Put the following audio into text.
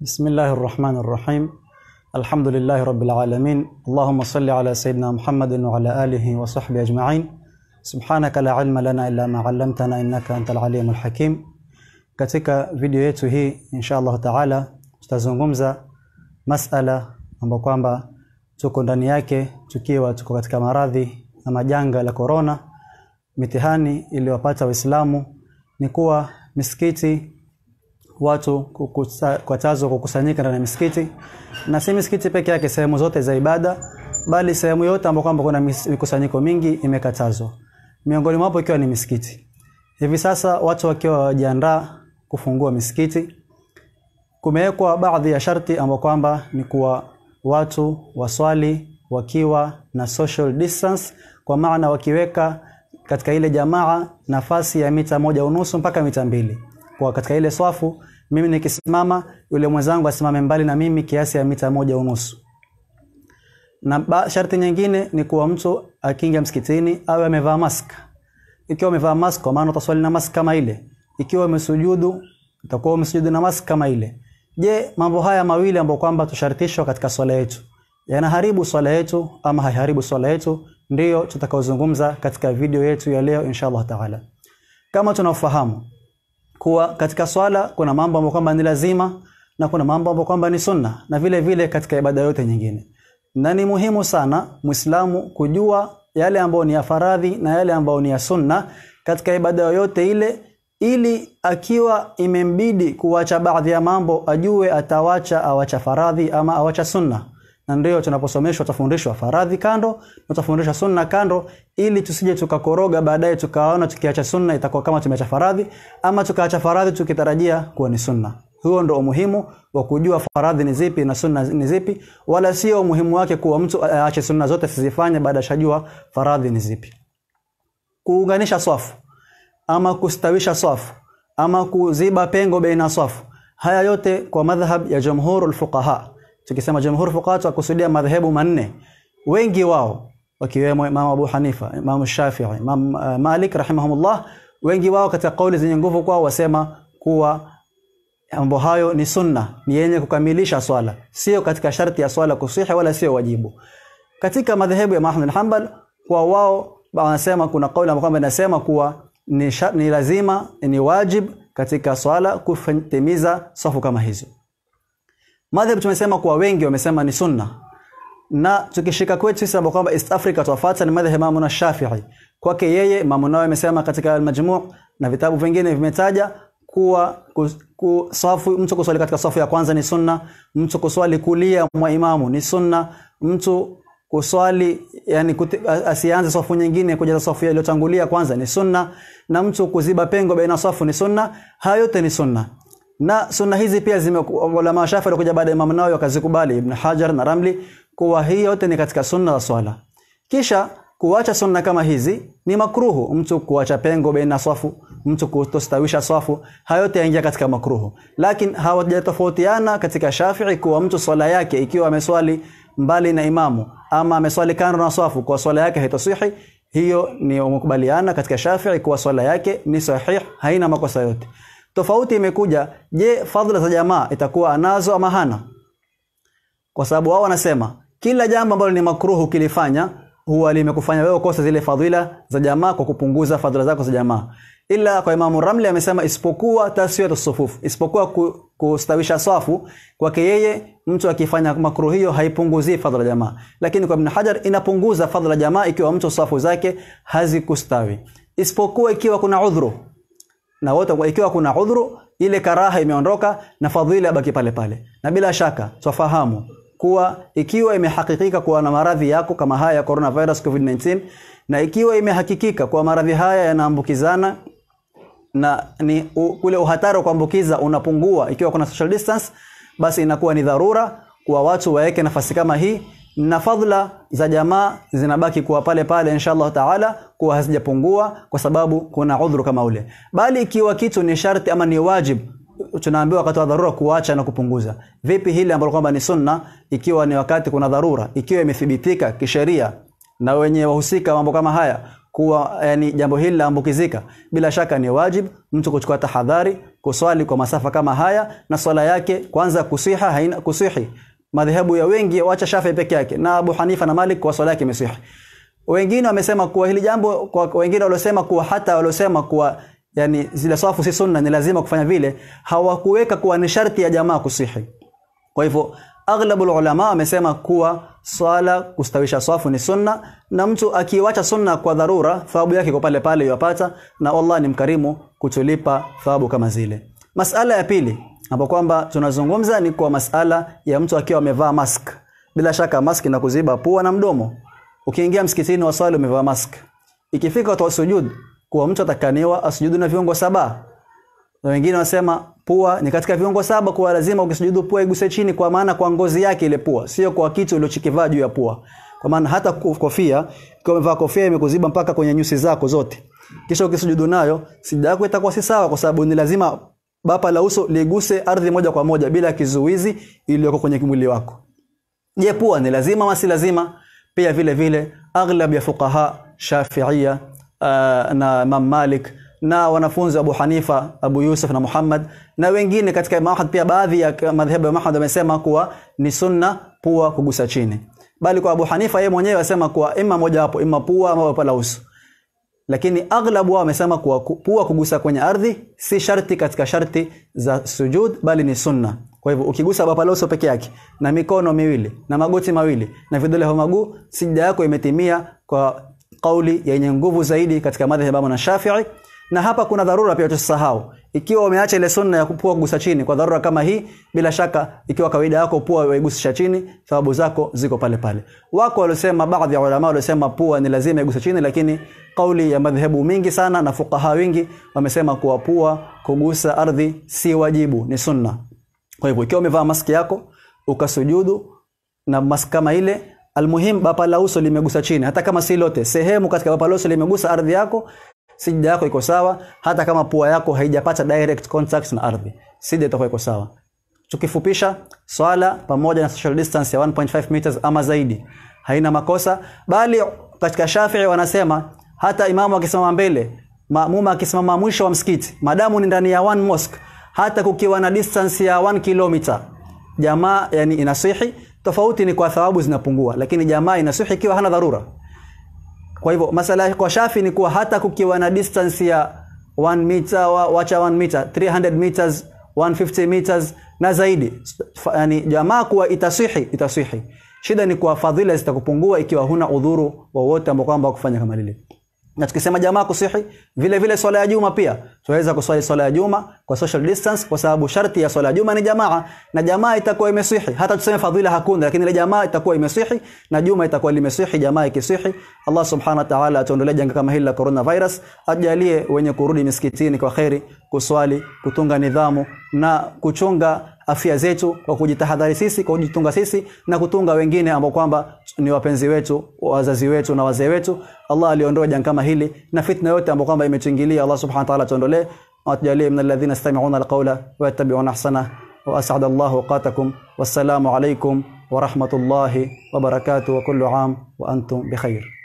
بسم الله الرحمن الرحيم الحمد لله رب العالمين اللهم صل على سيدنا محمد وعلى آله وصحبه أجمعين سبحانك لا علم لنا إلا ما علمتنا إنك أنت العليم الحكيم كتك فيديو يتو هي إن شاء الله تعالى أستاذ غمزة مسألة أمبقوانبا تكون دانياك تكيوة تكون كتك مراضي أما جانغا لكورونا متهاني اللي وقاتوا إسلامه نكوى مسكيتي watu kukatazwa kukusanyika ndani ya misikiti na si misikiti peke yake sehemu zote za ibada bali sehemu yote ambapo kwamba kuna mikusanyiko mingi imekatazwa miongoni mwapo ikiwa ni misikiti hivi sasa watu wakiwa wajiandaa kufungua misikiti kumewekwa baadhi ya sharti ambapo kwamba ni kuwa watu waswali wakiwa na social distance kwa maana wakiweka katika ile jamaa nafasi ya mita moja unusu mpaka mita mbili kwa katika ile swafu mimi nikisimama yule mwenzangu asimame mbali na mimi kiasi ya mita moja unusu na ba, sharti nyingine ni kuwa mtu akiingia msikitini awe amevaa mask ikiwa amevaa mask kwa maana utaswali na mask kama ile ikiwa umesujudu utakuwa umesujudu na mask kama ile je mambo haya mawili ambayo kwamba tushartishwa katika swala yetu yanaharibu swala yetu ama haiharibu swala yetu ndiyo tutakaozungumza katika video yetu ya leo inshallah taala kama tunafahamu kuwa katika swala kuna mambo ambayo kwamba ni lazima na kuna mambo ambayo kwamba ni sunna na vile vile katika ibada yote nyingine na ni muhimu sana mwislamu kujua yale ambayo ni ya faradhi na yale ambayo ni ya sunna katika ibada yoyote ile ili akiwa imembidi kuwacha baadhi ya mambo ajue atawacha awacha faradhi ama awacha sunna na ndio tunaposomeshwa tutafundishwa faradhi kando na tutafundishwa sunna kando, ili tusije tukakoroga baadaye tukaona tukiacha sunna itakuwa kama tumeacha faradhi, ama tukaacha faradhi tukitarajia kuwa ni sunna. Huo ndio umuhimu wa kujua faradhi ni zipi na sunna ni zipi, wala sio umuhimu wake kuwa mtu eh, aache sunna zote sizifanye baada shajua faradhi ni zipi. Kuunganisha swafu ama kustawisha swafu ama kuziba pengo baina swafu, haya yote kwa madhhab ya jumhurul fuqaha tukisema jamhuri fuqaha tukusudia madhehebu manne wengi wao wakiwemo Imam Abu Hanifa, Imam Shafi'i, Imam uh, Malik rahimahumullah wengi wao katika kauli zenye nguvu kwao wasema kuwa mambo hayo ni sunna, ni yenye kukamilisha swala, sio katika sharti ya swala kusihi wala sio wajibu. Katika madhehebu ya Ahmad bin Hanbal kwa wao wanasema kuna kauli ambayo kwamba inasema kuwa ni, ni lazima ni wajib katika swala kutimiza safu kama hizo madhhab tumesema kwa wengi wamesema ni sunna na tukishika kwetu sisi hapo kwamba East Africa tuwafuata ni madhhab Imam na Shafi'i kwake yeye Imam nao amesema katika al-Majmu' na vitabu vingine vimetaja kuwa kusafu mtu kuswali katika safu ya kwanza ni sunna mtu kuswali kulia mwa imamu ni sunna mtu kuswali yani asianze safu nyingine kujaza safu iliyotangulia kwanza ni sunna na mtu kuziba pengo baina safu ni sunna hayo yote ni sunna na sunna hizi pia zimeulama Shafi walikuja baada ya Imam Nawawi wakazikubali, Ibn Hajar na Ramli, kuwa hii yote ni katika sunna za swala. Kisha kuacha sunna kama hizi ni makruhu, mtu kuacha pengo baina swafu, mtu kutostawisha swafu, hayo yote katika makruhu. Lakini hawajatofautiana katika Shafi'i kuwa mtu swala yake ikiwa ameswali mbali na imamu ama ameswali kando na swafu, kwa swala yake haitasihi. Hiyo ni makubaliana katika Shafi'i kuwa swala yake ni sahih, haina makosa yote. Tofauti imekuja, je, fadhila za jamaa itakuwa anazo ama hana? Kwa sababu wao wanasema kila jambo ambalo ni makruhu kilifanya huwa limekufanya wewe kosa zile fadhila za jamaa kwa kupunguza fadhila zako za jamaa. Ila kwa Imamu Ramli amesema isipokuwa taswiyatu sufufu, isipokuwa kustawisha safu, kwake yeye mtu akifanya makruhu hiyo haipunguzii fadhila jamaa. Lakini kwa Ibn Hajar inapunguza fadhila jamaa ikiwa mtu safu zake hazikustawi, isipokuwa ikiwa kuna udhuru na wote ikiwa kuna udhuru, ile karaha imeondoka na fadhila baki pale pale. Na bila shaka twafahamu kuwa ikiwa imehakikika kuwa na maradhi yako kama haya ya coronavirus COVID-19, na ikiwa imehakikika kuwa maradhi haya yanaambukizana na ni u, ule uhatari wa kuambukiza unapungua ikiwa kuna social distance, basi inakuwa ni dharura kuwa watu waweke nafasi kama hii na fadhila za jamaa zinabaki kuwa pale pale inshallah taala, kuwa hazijapungua kwa sababu kuna udhuru kama ule. Bali ikiwa kitu ni sharti ama ni wajibu, tunaambiwa wakati wa dharura kuacha na kupunguza. Vipi hili ambalo kwamba ni sunna, ikiwa ni wakati kuna dharura, ikiwa imethibitika kisheria na wenye wahusika mambo kama haya kuwa yani, jambo hili laambukizika, bila shaka ni wajibu mtu kuchukua tahadhari, kuswali kwa masafa kama haya, na swala yake kwanza kusiha haina kusihi madhehebu ya wengi waacha Shafi peke yake na Abu Hanifa na Malik kwa swala yake imesihi Wengine wamesema kuwa hili jambo kwa wengine waliosema kuwa hata waliosema kuwa yani zile swafu si sunna ni lazima kufanya vile, hawakuweka kuwa ni sharti ya jamaa kusihi. Kwa hivyo aghlabu ulama wamesema kuwa swala kustawisha swafu ni sunna, na mtu akiwacha sunna kwa dharura, thawabu yake kwa pale pale yapata, na Allah ni mkarimu kutulipa thawabu kama zile. Masala ya pili hapo kwamba tunazungumza ni kwa masala ya mtu akiwa amevaa mask. Bila shaka mask na kuziba pua na mdomo. Ukiingia msikitini wa swali umevaa mask. Ikifika kwa sujud kwa mtu atakaniwa asujudu na viungo saba. Na wengine wasema pua ni katika viungo saba, kwa lazima ukisujudu pua iguse chini, kwa maana kwa ngozi yake ile pua, sio kwa kitu ulichokivaa juu ya pua. Kwa maana hata kofia, ikiwa umevaa kofia imekuziba mpaka kwenye nyusi zako zote, kisha ukisujudu nayo, sijida yako itakuwa si sawa, kwa sababu ni lazima bapa la uso liguse ardhi moja kwa moja bila kizuizi iliyoko kwenye mwili wako je pua ni lazima ama si lazima pia vile vile aghlab ya fuqaha shafiia uh, na Imam Malik na wanafunzi Abu Hanifa, Abu Yusuf na Muhammad na wengine katika mahad pia baadhi ya madhhabu ya mahad wamesema kuwa ni sunna pua kugusa chini. Bali kwa Abu Hanifa yeye mwenyewe asema kuwa ima moja hapo, ima pua ama bapa la uso lakini aghlabu wao wamesema kuwa pua kugusa kwenye ardhi si sharti katika sharti za sujud bali ni sunna. Kwa hivyo ukigusa bapaloso peke yake na mikono miwili na magoti mawili na vidole vya maguu, sijda yako imetimia kwa kauli yenye nguvu zaidi katika madhhabu na Shafi'i na hapa kuna dharura pia tusisahau. Ikiwa umeacha ile sunna ya pua kugusa chini kwa dharura kama hii, bila shaka ikiwa kawaida yako pua waigusisha chini, sababu zako ziko pale pale. Wako waliosema, baadhi ya ulama waliosema pua ni lazima igusa chini, lakini kauli ya madhehebu mingi sana na fuqaha wengi wamesema kuwa pua kugusa ardhi si wajibu, ni sunna. Kwa hivyo ikiwa umevaa maski yako ukasujudu na maski kama ile Almuhim, bapa la uso limegusa chini, hata kama si lote, sehemu katika bapa la uso limegusa ardhi yako, sijida yako iko sawa hata kama pua yako haijapata direct contact na ardhi sijida itakuwa iko sawa tukifupisha swala pamoja na social distance ya 1.5 meters ama zaidi haina makosa bali katika Shafi'i wanasema hata imamu akisimama mbele maamuma akisimama mwisho wa msikiti madamu ni ndani ya one mosque hata kukiwa na distance ya 1 kilometer jamaa yani inasihi tofauti ni kwa thawabu zinapungua lakini jamaa inasihi ikiwa hana dharura kwa hivyo masala kwa Shafi ni kuwa hata kukiwa na distance ya 1 meter, wa, wacha 1 meter, 300 meters, 150 meters na zaidi, yani jamaa kuwa itasihi, itasihi. Shida ni kuwa fadhila zitakupungua ikiwa huna udhuru wowote ambao kwamba kufanya kama lile na tukisema jamaa kusihi, vile vile swala ya Juma pia tunaweza kuswali swala ya Juma kwa social distance, kwa sababu sharti ya swala ya Juma ni jamaa, na jamaa itakuwa imesihi. Hata tuseme fadhila hakuna, lakini ile jamaa itakuwa imesihi na Juma itakuwa limesihi, jamaa ikisihi. Allah subhanahu wa ta'ala atuondolee janga kama hili la corona virus ajalie wenye kurudi misikitini kwa kheri, kuswali, kutunga nidhamu na kuchunga afya zetu kwa kujitahadhari sisi kwa kujitunga sisi na kutunga wengine ambao kwamba ni wapenzi wetu wazazi wetu na wazee wetu Allah aliondoa janga kama hili na fitna yote ambayo kwamba imetuingilia Allah subhanahu wa ta'ala tuondolee واتجعليه من الذين يستمعون القول qatakum wassalamu alaykum wa rahmatullahi wa barakatuh wa kullu 'am wa antum bi khair